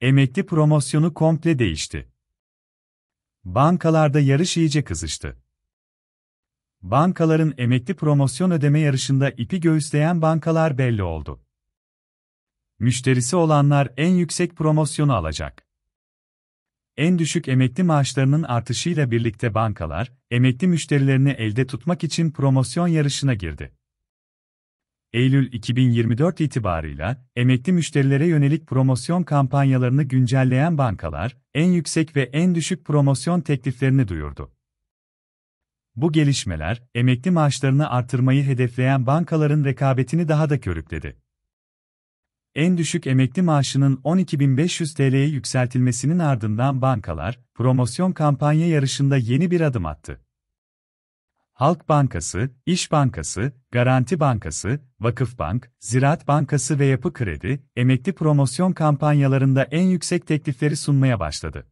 Emekli promosyonu komple değişti. Bankalarda yarış iyice kızıştı. Bankaların emekli promosyon ödeme yarışında ipi göğüsleyen bankalar belli oldu. Müşterisi olanlar en yüksek promosyonu alacak. En düşük emekli maaşlarının artışıyla birlikte bankalar, emekli müşterilerini elde tutmak için promosyon yarışına girdi. Eylül 2024 itibarıyla emekli müşterilere yönelik promosyon kampanyalarını güncelleyen bankalar en yüksek ve en düşük promosyon tekliflerini duyurdu. Bu gelişmeler emekli maaşlarını artırmayı hedefleyen bankaların rekabetini daha da körükledi. En düşük emekli maaşının 12.500 TL'ye yükseltilmesinin ardından bankalar promosyon kampanya yarışında yeni bir adım attı. Halk Bankası, İş Bankası, Garanti Bankası, Vakıfbank, Ziraat Bankası ve Yapı Kredi, emekli promosyon kampanyalarında en yüksek teklifleri sunmaya başladı.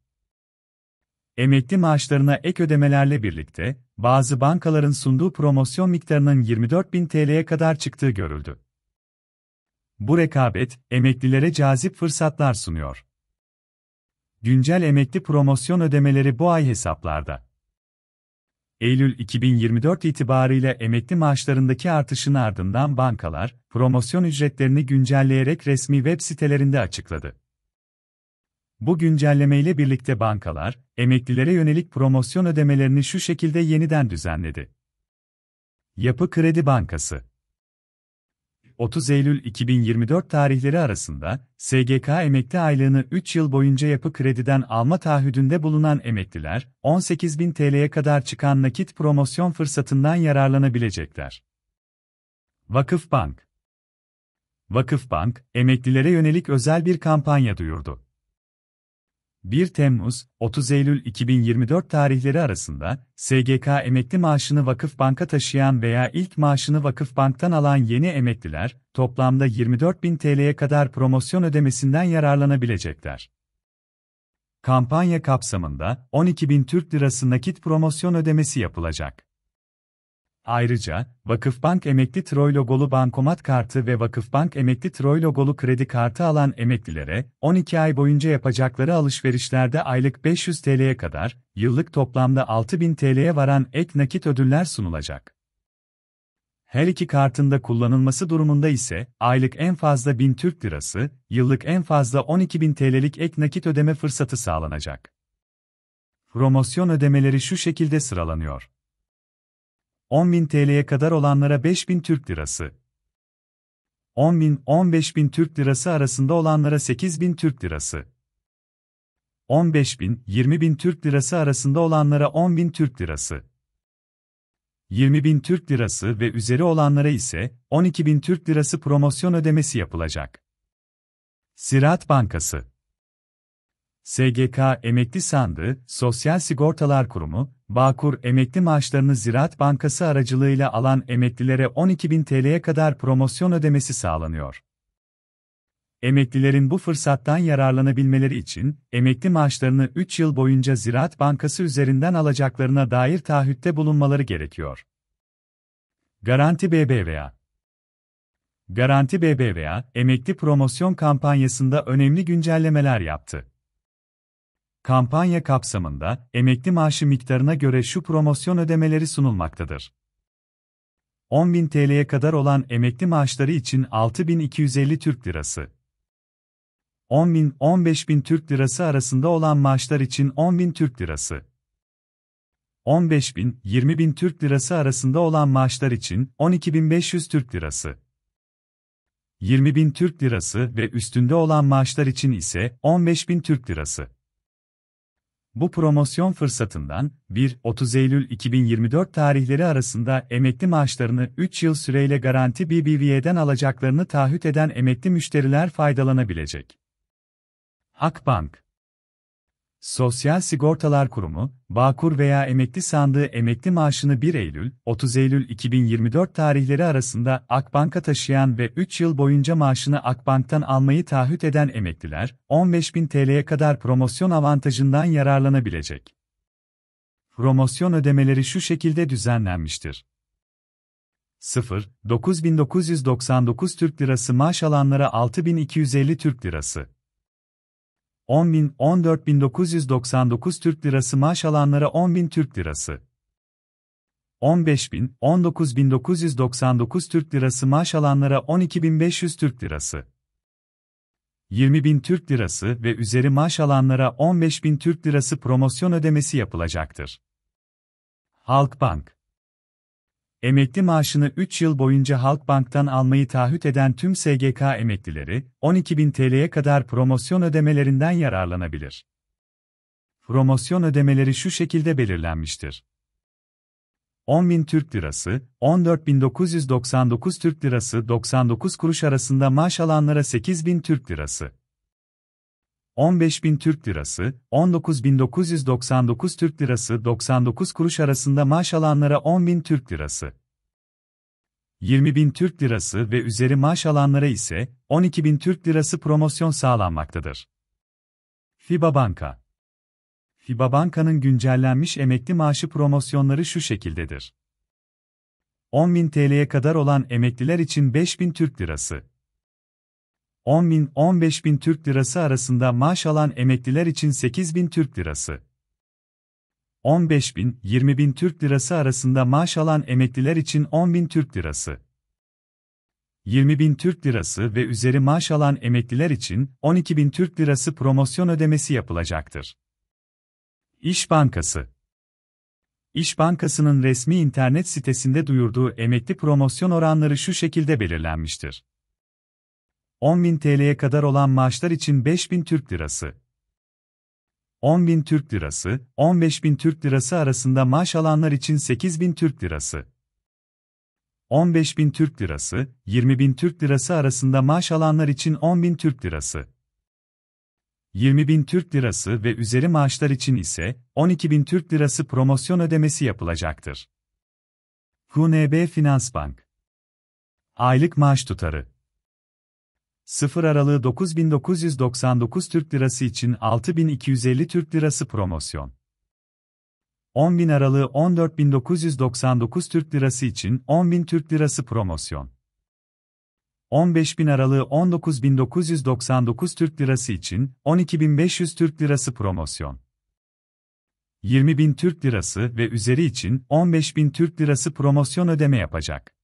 Emekli maaşlarına ek ödemelerle birlikte, bazı bankaların sunduğu promosyon miktarının 24 bin TL'ye kadar çıktığı görüldü. Bu rekabet, emeklilere cazip fırsatlar sunuyor. Güncel emekli promosyon ödemeleri bu ay hesaplarda. Eylül 2024 itibariyle emekli maaşlarındaki artışın ardından bankalar, promosyon ücretlerini güncelleyerek resmi web sitelerinde açıkladı. Bu güncellemeyle birlikte bankalar, emeklilere yönelik promosyon ödemelerini şu şekilde yeniden düzenledi. Yapı Kredi Bankası 30 Eylül 2024 tarihleri arasında SGK emekli aylığını 3 yıl boyunca yapı krediden alma taahhüdünde bulunan emekliler 18.000 TL'ye kadar çıkan nakit promosyon fırsatından yararlanabilecekler. Vakıf Bank Vakıf Bank emeklilere yönelik özel bir kampanya duyurdu. 1 Temmuz, 30 Eylül 2024 tarihleri arasında SGK emekli maaşını Vakıf Bank'a taşıyan veya ilk maaşını Vakıf Bank'tan alan yeni emekliler toplamda 24 bin TL'ye kadar promosyon ödemesinden yararlanabilecekler. Kampanya kapsamında 12 bin Türk Lirası nakit promosyon ödemesi yapılacak. Ayrıca, Vakıfbank Emekli Troylogolu bankomat kartı ve Vakıfbank Emekli Troylogolu kredi kartı alan emeklilere, 12 ay boyunca yapacakları alışverişlerde aylık 500 TL'ye kadar, yıllık toplamda 6000 TL'ye varan ek nakit ödüller sunulacak. Her iki kartında kullanılması durumunda ise, aylık en fazla 1000 Türk Lirası, yıllık en fazla 12.000 TL'lik ek nakit ödeme fırsatı sağlanacak. Promosyon ödemeleri şu şekilde sıralanıyor. 10.000 TL'ye kadar olanlara 5.000 Türk Lirası. 10.000-15.000 Türk Lirası arasında olanlara 8.000 Türk Lirası. 15.000-20.000 Türk Lirası arasında olanlara 10.000 Türk Lirası. 20.000 Türk Lirası ve üzeri olanlara ise 12.000 Türk Lirası promosyon ödemesi yapılacak. Ziraat Bankası SGK Emekli Sandığı, Sosyal Sigortalar Kurumu, Bağkur emekli maaşlarını Ziraat Bankası aracılığıyla alan emeklilere 12.000 TL'ye kadar promosyon ödemesi sağlanıyor. Emeklilerin bu fırsattan yararlanabilmeleri için, emekli maaşlarını 3 yıl boyunca Ziraat Bankası üzerinden alacaklarına dair taahhütte bulunmaları gerekiyor. Garanti BBVA Garanti BBVA, emekli promosyon kampanyasında önemli güncellemeler yaptı. Kampanya kapsamında emekli maaşı miktarına göre şu promosyon ödemeleri sunulmaktadır. 10.000 TL'ye kadar olan emekli maaşları için 6.250 Türk Lirası. 10.000-15.000 Türk Lirası arasında olan maaşlar için 10.000 Türk Lirası. 15.000-20.000 Türk Lirası arasında olan maaşlar için 12.500 Türk Lirası. 20.000 Türk Lirası ve üstünde olan maaşlar için ise 15.000 Türk Lirası. Bu promosyon fırsatından 1-30 Eylül 2024 tarihleri arasında emekli maaşlarını 3 yıl süreyle garanti BBVA'den alacaklarını taahhüt eden emekli müşteriler faydalanabilecek. Akbank Sosyal Sigortalar Kurumu, Bağkur veya emekli sandığı emekli maaşını 1 Eylül, 30 Eylül 2024 tarihleri arasında Akbank'a taşıyan ve 3 yıl boyunca maaşını Akbank'tan almayı taahhüt eden emekliler, 15.000 TL'ye kadar promosyon avantajından yararlanabilecek. Promosyon ödemeleri şu şekilde düzenlenmiştir. 0. 9999 Türk Lirası maaş alanlara 6250 Türk Lirası. 10.000-14.999 Türk Lirası maaş alanlara 10.000 Türk Lirası. 15.000-19.999 Türk Lirası maaş alanlara 12.500 Türk Lirası. 20.000 Türk Lirası ve üzeri maaş alanlara 15.000 Türk Lirası promosyon ödemesi yapılacaktır. Halkbank Emekli maaşını 3 yıl boyunca Halkbank'tan almayı taahhüt eden tüm SGK emeklileri, 12.000 TL'ye kadar promosyon ödemelerinden yararlanabilir. Promosyon ödemeleri şu şekilde belirlenmiştir. 10.000 Türk Lirası, 14.999 Türk Lirası 99 kuruş arasında maaş alanlara 8.000 Türk Lirası. 15.000 Türk Lirası, 19.999 Türk Lirası 99 kuruş arasında maaş alanlara 10.000 Türk Lirası. 20.000 Türk Lirası ve üzeri maaş alanlara ise 12.000 Türk Lirası promosyon sağlanmaktadır. FIBA Banka FIBA Banka'nın güncellenmiş emekli maaşı promosyonları şu şekildedir. 10.000 TL'ye kadar olan emekliler için 5.000 Türk Lirası, 10 bin 15 bin Türk lirası arasında maaş alan emekliler için 8 bin Türk lirası. 15 bin 20 bin Türk lirası arasında maaş alan emekliler için 10 bin Türk lirası. 20 bin Türk lirası ve üzeri maaş alan emekliler için 12 bin Türk lirası promosyon ödemesi yapılacaktır. İş Bankası İş Bankası'nın resmi internet sitesinde duyurduğu emekli promosyon oranları şu şekilde belirlenmiştir. 10.000 TL'ye kadar olan maaşlar için 5.000 Türk Lirası. 10.000 Türk Lirası, 15.000 Türk Lirası arasında maaş alanlar için 8.000 Türk Lirası. 15.000 Türk Lirası, 20.000 Türk Lirası arasında maaş alanlar için 10.000 Türk Lirası. 20.000 Türk Lirası ve üzeri maaşlar için ise 12.000 Türk Lirası promosyon ödemesi yapılacaktır. HUNB Finans Bank Aylık maaş tutarı 0 Aralığı 9999 Türk Lirası için 6250 Türk Lirası promosyon. 10.000 Aralığı 14999 Türk Lirası için 10.000 Türk Lirası promosyon. 15.000 Aralığı 19.999 Türk Lirası için 12.500 Türk Lirası promosyon. 20.000 Türk Lirası ve üzeri için 15.000 Türk Lirası promosyon ödeme yapacak.